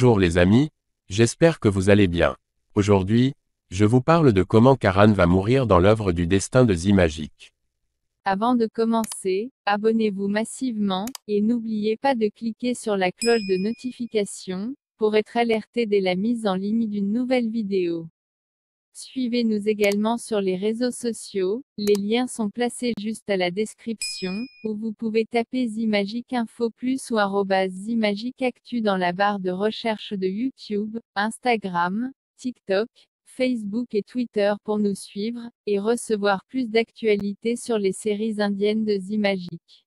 Bonjour les amis, j'espère que vous allez bien. Aujourd'hui, je vous parle de comment Karan va mourir dans l'œuvre du destin de Magic. Avant de commencer, abonnez-vous massivement, et n'oubliez pas de cliquer sur la cloche de notification, pour être alerté dès la mise en ligne d'une nouvelle vidéo. Suivez-nous également sur les réseaux sociaux, les liens sont placés juste à la description, ou vous pouvez taper Zimagic Info Plus ou Zimagic Actu dans la barre de recherche de YouTube, Instagram, TikTok, Facebook et Twitter pour nous suivre, et recevoir plus d'actualités sur les séries indiennes de Zimagic.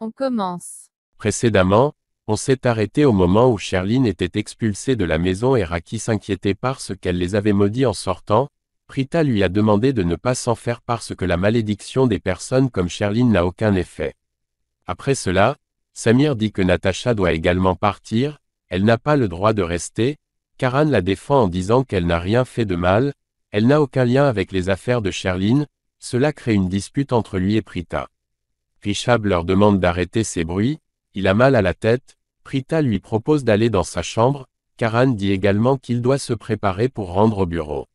On commence. Précédemment, on s'est arrêté au moment où Sherline était expulsée de la maison et Raki s'inquiétait parce qu'elle les avait maudits en sortant, Prita lui a demandé de ne pas s'en faire parce que la malédiction des personnes comme Sherline n'a aucun effet. Après cela, Samir dit que Natacha doit également partir, elle n'a pas le droit de rester, Karan la défend en disant qu'elle n'a rien fait de mal, elle n'a aucun lien avec les affaires de Sherline, cela crée une dispute entre lui et Prita. Pishab leur demande d'arrêter ces bruits, il a mal à la tête, Prita lui propose d'aller dans sa chambre, Karan dit également qu'il doit se préparer pour rendre au bureau.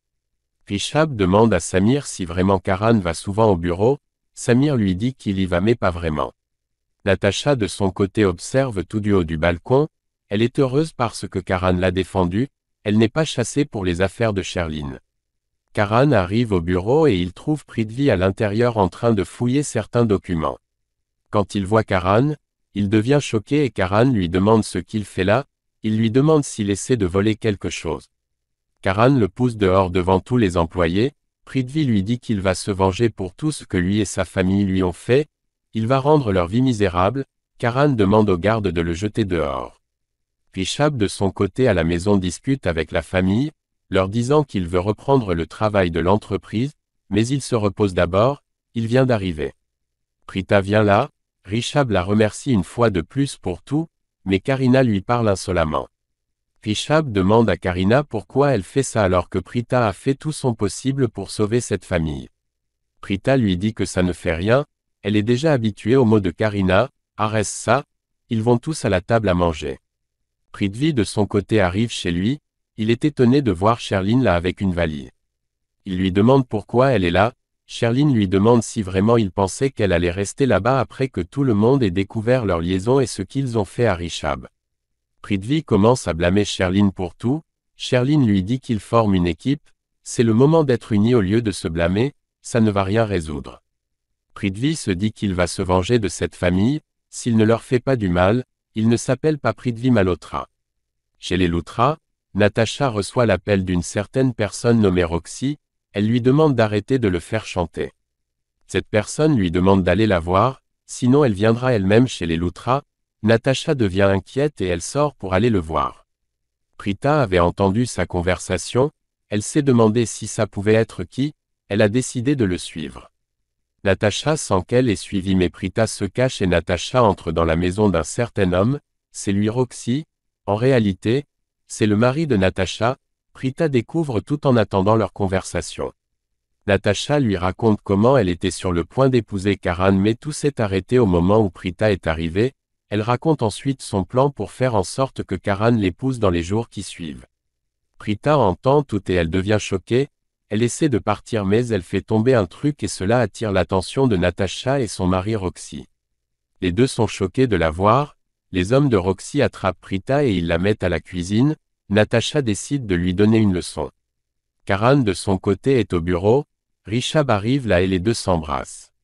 Rishab demande à Samir si vraiment Karan va souvent au bureau, Samir lui dit qu'il y va mais pas vraiment. Natacha de son côté observe tout du haut du balcon, elle est heureuse parce que Karan l'a défendue, elle n'est pas chassée pour les affaires de Sherline. Karan arrive au bureau et il trouve Prithvi à l'intérieur en train de fouiller certains documents. Quand il voit Karan, il devient choqué et Karan lui demande ce qu'il fait là, il lui demande s'il essaie de voler quelque chose. Karan le pousse dehors devant tous les employés, Prithvi lui dit qu'il va se venger pour tout ce que lui et sa famille lui ont fait, il va rendre leur vie misérable, Karan demande aux gardes de le jeter dehors. Chab, de son côté à la maison discute avec la famille, leur disant qu'il veut reprendre le travail de l'entreprise, mais il se repose d'abord, il vient d'arriver. Prita vient là, Richab la remercie une fois de plus pour tout, mais Karina lui parle insolemment. Richab demande à Karina pourquoi elle fait ça alors que Prita a fait tout son possible pour sauver cette famille. Prita lui dit que ça ne fait rien, elle est déjà habituée aux mots de Karina, arrête ça, ils vont tous à la table à manger. Prithvi de son côté arrive chez lui, il est étonné de voir Sherline là avec une valise. Il lui demande pourquoi elle est là, Cherline lui demande si vraiment il pensait qu'elle allait rester là-bas après que tout le monde ait découvert leur liaison et ce qu'ils ont fait à Richab. Prithvi commence à blâmer Cherline pour tout, Cherline lui dit qu'ils forment une équipe, c'est le moment d'être unis au lieu de se blâmer, ça ne va rien résoudre. Prithvi se dit qu'il va se venger de cette famille, s'il ne leur fait pas du mal, il ne s'appelle pas Prithvi Malotra. Chez les Loutras, Natacha reçoit l'appel d'une certaine personne nommée Roxy, elle lui demande d'arrêter de le faire chanter. Cette personne lui demande d'aller la voir, sinon elle viendra elle-même chez les Loutras, Natacha devient inquiète et elle sort pour aller le voir. Prita avait entendu sa conversation, elle s'est demandé si ça pouvait être qui, elle a décidé de le suivre. Natacha sent qu'elle est suivie mais Prita se cache et Natacha entre dans la maison d'un certain homme, c'est lui Roxy, en réalité, c'est le mari de Natacha, Prita découvre tout en attendant leur conversation. Natacha lui raconte comment elle était sur le point d'épouser Karan mais tout s'est arrêté au moment où Prita est arrivée, elle raconte ensuite son plan pour faire en sorte que Karan l'épouse dans les jours qui suivent. Prita entend tout et elle devient choquée, elle essaie de partir mais elle fait tomber un truc et cela attire l'attention de Natacha et son mari Roxy. Les deux sont choqués de la voir, les hommes de Roxy attrapent Prita et ils la mettent à la cuisine, Natacha décide de lui donner une leçon. Karan de son côté est au bureau, Rishab arrive là et les deux s'embrassent.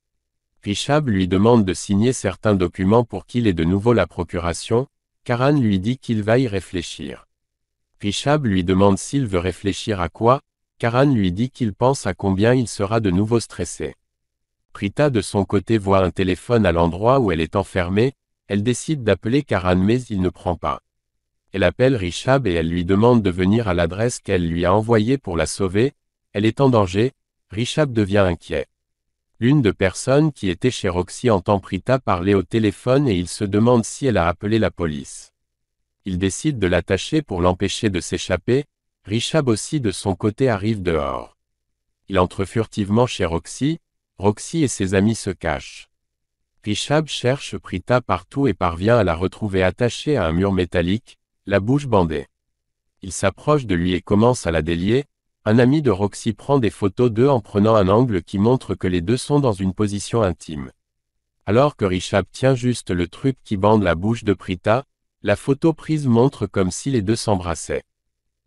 Richab lui demande de signer certains documents pour qu'il ait de nouveau la procuration, Karan lui dit qu'il va y réfléchir. Richab lui demande s'il veut réfléchir à quoi, Karan lui dit qu'il pense à combien il sera de nouveau stressé. Prita de son côté voit un téléphone à l'endroit où elle est enfermée, elle décide d'appeler Karan mais il ne prend pas. Elle appelle Richab et elle lui demande de venir à l'adresse qu'elle lui a envoyée pour la sauver, elle est en danger, Richab devient inquiet. L'une de personnes qui était chez Roxy entend Prita parler au téléphone et il se demande si elle a appelé la police. Il décide de l'attacher pour l'empêcher de s'échapper, Richab aussi de son côté arrive dehors. Il entre furtivement chez Roxy, Roxy et ses amis se cachent. Richab cherche Prita partout et parvient à la retrouver attachée à un mur métallique, la bouche bandée. Il s'approche de lui et commence à la délier. Un ami de Roxy prend des photos d'eux en prenant un angle qui montre que les deux sont dans une position intime. Alors que Richab tient juste le truc qui bande la bouche de Prita, la photo prise montre comme si les deux s'embrassaient.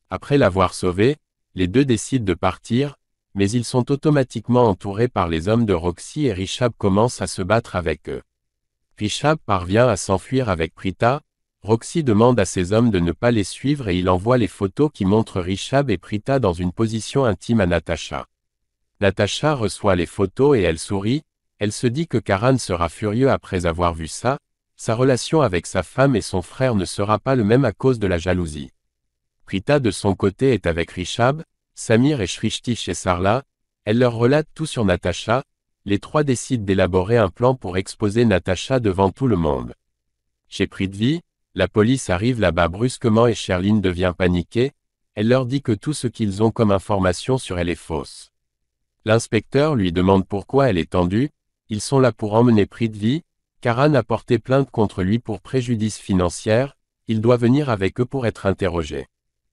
Après l'avoir sauvée, les deux décident de partir, mais ils sont automatiquement entourés par les hommes de Roxy et Richab commence à se battre avec eux. Richab parvient à s'enfuir avec Prita, Roxy demande à ses hommes de ne pas les suivre et il envoie les photos qui montrent Richab et Prita dans une position intime à Natacha. Natacha reçoit les photos et elle sourit, elle se dit que Karan sera furieux après avoir vu ça, sa relation avec sa femme et son frère ne sera pas le même à cause de la jalousie. Prita de son côté est avec Richab, Samir et Shrishti chez Sarla, elle leur relate tout sur Natacha, les trois décident d'élaborer un plan pour exposer Natacha devant tout le monde. Chez Prithvi, la police arrive là-bas brusquement et Sherline devient paniquée, elle leur dit que tout ce qu'ils ont comme information sur elle est fausse. L'inspecteur lui demande pourquoi elle est tendue, ils sont là pour emmener vie Karan a porté plainte contre lui pour préjudice financière, il doit venir avec eux pour être interrogé.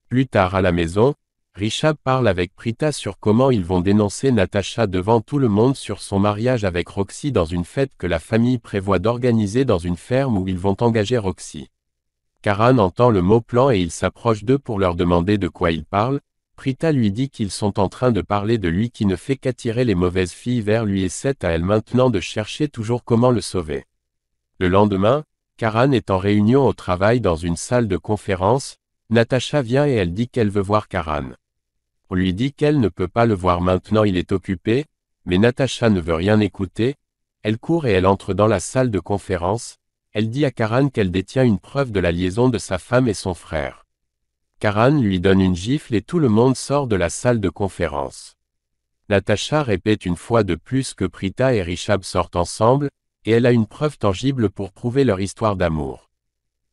Plus tard à la maison, Richard parle avec Prita sur comment ils vont dénoncer Natacha devant tout le monde sur son mariage avec Roxy dans une fête que la famille prévoit d'organiser dans une ferme où ils vont engager Roxy. Karan entend le mot plan et il s'approche d'eux pour leur demander de quoi ils parlent, Prita lui dit qu'ils sont en train de parler de lui qui ne fait qu'attirer les mauvaises filles vers lui et c'est à elle maintenant de chercher toujours comment le sauver. Le lendemain, Karan est en réunion au travail dans une salle de conférence, Natacha vient et elle dit qu'elle veut voir Karan. On lui dit qu'elle ne peut pas le voir maintenant il est occupé, mais Natacha ne veut rien écouter, elle court et elle entre dans la salle de conférence, elle dit à Karan qu'elle détient une preuve de la liaison de sa femme et son frère. Karan lui donne une gifle et tout le monde sort de la salle de conférence. Natacha répète une fois de plus que Prita et Rishab sortent ensemble, et elle a une preuve tangible pour prouver leur histoire d'amour.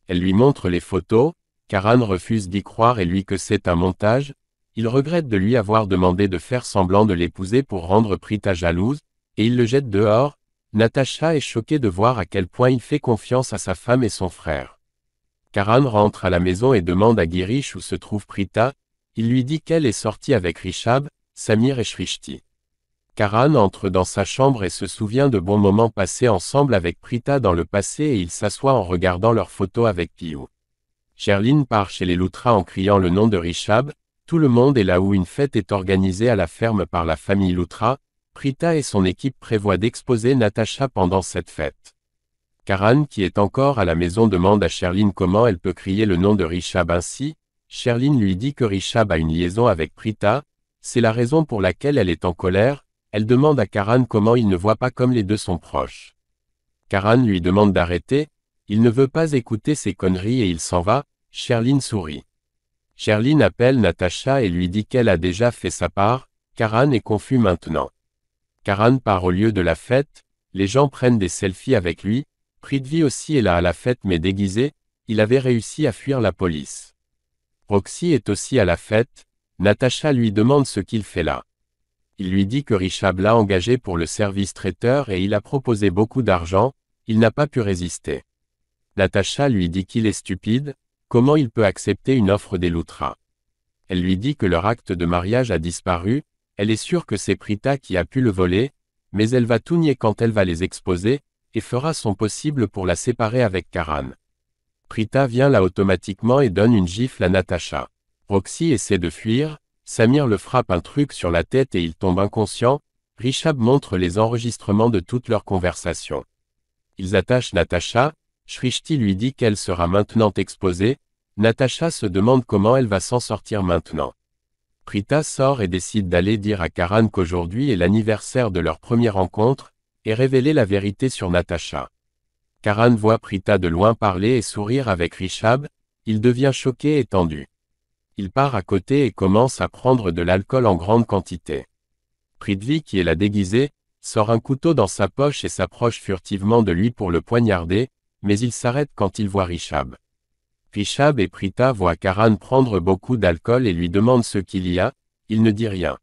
Elle lui montre les photos, Karan refuse d'y croire et lui que c'est un montage, il regrette de lui avoir demandé de faire semblant de l'épouser pour rendre Prita jalouse, et il le jette dehors, Natacha est choquée de voir à quel point il fait confiance à sa femme et son frère. Karan rentre à la maison et demande à Girish où se trouve Prita, il lui dit qu'elle est sortie avec Rishab, Samir et Shrishti. Karan entre dans sa chambre et se souvient de bons moments passés ensemble avec Prita dans le passé et il s'assoit en regardant leurs photos avec Piou. Sherlyn part chez les Loutra en criant le nom de Rishab, tout le monde est là où une fête est organisée à la ferme par la famille Loutra, Prita et son équipe prévoient d'exposer Natacha pendant cette fête. Karan qui est encore à la maison demande à Sherline comment elle peut crier le nom de Rishab ainsi, Sherline lui dit que Rishab a une liaison avec Prita, c'est la raison pour laquelle elle est en colère, elle demande à Karan comment il ne voit pas comme les deux sont proches. Karan lui demande d'arrêter, il ne veut pas écouter ses conneries et il s'en va, Sherline sourit. Sherline appelle Natacha et lui dit qu'elle a déjà fait sa part, Karan est confus maintenant. Karan part au lieu de la fête, les gens prennent des selfies avec lui, Prithvi aussi est là à la fête mais déguisé, il avait réussi à fuir la police. Roxy est aussi à la fête, Natacha lui demande ce qu'il fait là. Il lui dit que Richab l'a engagé pour le service traiteur et il a proposé beaucoup d'argent, il n'a pas pu résister. Natacha lui dit qu'il est stupide, comment il peut accepter une offre des Loutras. Elle lui dit que leur acte de mariage a disparu, elle est sûre que c'est Prita qui a pu le voler, mais elle va tout nier quand elle va les exposer, et fera son possible pour la séparer avec Karan. Prita vient là automatiquement et donne une gifle à Natacha. Roxy essaie de fuir, Samir le frappe un truc sur la tête et il tombe inconscient, Rishab montre les enregistrements de toutes leurs conversations. Ils attachent Natacha, Shrishti lui dit qu'elle sera maintenant exposée, Natacha se demande comment elle va s'en sortir maintenant. Prita sort et décide d'aller dire à Karan qu'aujourd'hui est l'anniversaire de leur première rencontre, et révéler la vérité sur Natacha. Karan voit Prita de loin parler et sourire avec Rishab, il devient choqué et tendu. Il part à côté et commence à prendre de l'alcool en grande quantité. Pridvi qui est la déguisée, sort un couteau dans sa poche et s'approche furtivement de lui pour le poignarder, mais il s'arrête quand il voit Rishab. Pishab et Prita voient Karan prendre beaucoup d'alcool et lui demandent ce qu'il y a, il ne dit rien.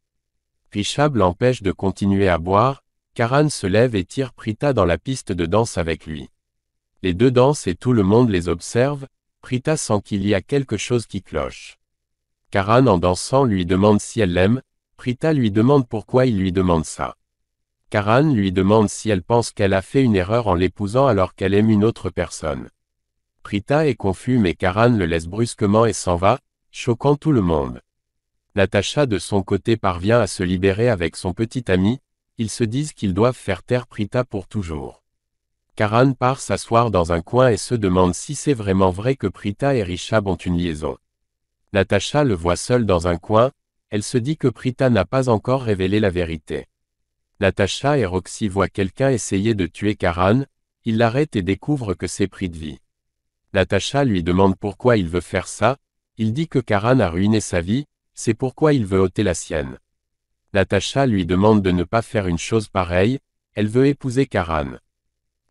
Puis l'empêche de continuer à boire, Karan se lève et tire Prita dans la piste de danse avec lui. Les deux dansent et tout le monde les observe, Prita sent qu'il y a quelque chose qui cloche. Karan en dansant lui demande si elle l'aime, Prita lui demande pourquoi il lui demande ça. Karan lui demande si elle pense qu'elle a fait une erreur en l'épousant alors qu'elle aime une autre personne. Prita est confus mais Karan le laisse brusquement et s'en va, choquant tout le monde. Natacha de son côté parvient à se libérer avec son petit ami, ils se disent qu'ils doivent faire taire Prita pour toujours. Karan part s'asseoir dans un coin et se demande si c'est vraiment vrai que Prita et Rishab ont une liaison. Natacha le voit seul dans un coin, elle se dit que Prita n'a pas encore révélé la vérité. Natacha et Roxy voient quelqu'un essayer de tuer Karan, ils l'arrêtent et découvrent que c'est Prithvi. Natacha lui demande pourquoi il veut faire ça, il dit que Karan a ruiné sa vie, c'est pourquoi il veut ôter la sienne. Natacha lui demande de ne pas faire une chose pareille, elle veut épouser Karan.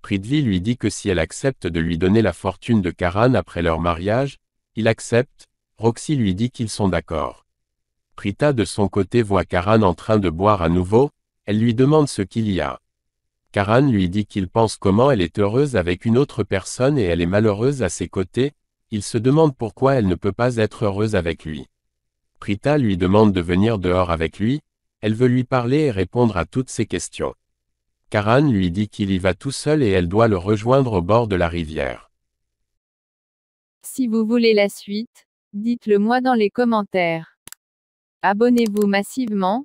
Pridvi lui dit que si elle accepte de lui donner la fortune de Karan après leur mariage, il accepte, Roxy lui dit qu'ils sont d'accord. Prita de son côté voit Karan en train de boire à nouveau, elle lui demande ce qu'il y a. Karan lui dit qu'il pense comment elle est heureuse avec une autre personne et elle est malheureuse à ses côtés, il se demande pourquoi elle ne peut pas être heureuse avec lui. Prita lui demande de venir dehors avec lui, elle veut lui parler et répondre à toutes ses questions. Karan lui dit qu'il y va tout seul et elle doit le rejoindre au bord de la rivière. Si vous voulez la suite, dites-le moi dans les commentaires. Abonnez-vous massivement,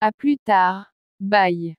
à plus tard. Bye.